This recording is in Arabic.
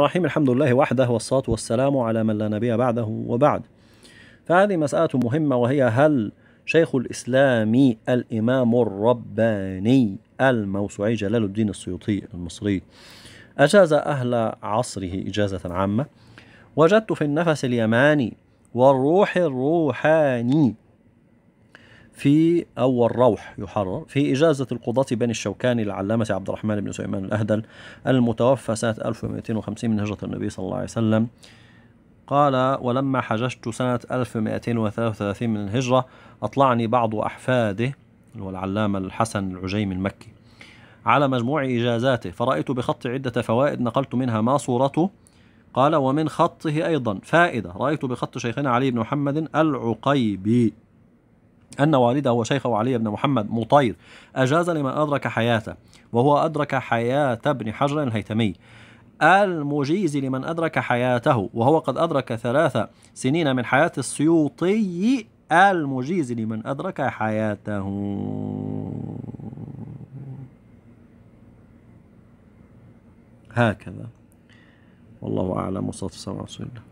الرحمن الرحيم الحمد لله وحده والصلاة والسلام على من لا نبي بعده وبعد فهذه مسألة مهمة وهي هل شيخ الإسلام الإمام الرباني الموسوعي جلال الدين السيوطي المصري أجاز أهل عصره إجازة عامة وجدت في النفس اليماني والروح الروحاني في أول روح يحرر في إجازة القضاة بني الشوكاني للعلامة عبد الرحمن بن سليمان الأهدل المتوفى سنة 1250 من هجرة النبي صلى الله عليه وسلم قال ولما حججت سنة 1233 من الهجرة أطلعني بعض أحفاده اللي هو العلامة الحسن العجيم المكي على مجموع إجازاته فرأيت بخط عدة فوائد نقلت منها ما صورته قال ومن خطه أيضا فائدة رأيت بخط شيخنا علي بن محمد العقيبي أن والده وشيخه علي بن محمد مطير أجاز لمن أدرك حياته وهو أدرك حياة ابن حجر الهيثمي المجيز لمن أدرك حياته وهو قد أدرك ثلاث سنين من حياة السيوطي المجيز لمن أدرك حياته هكذا والله أعلم وصلى الله على رسول الله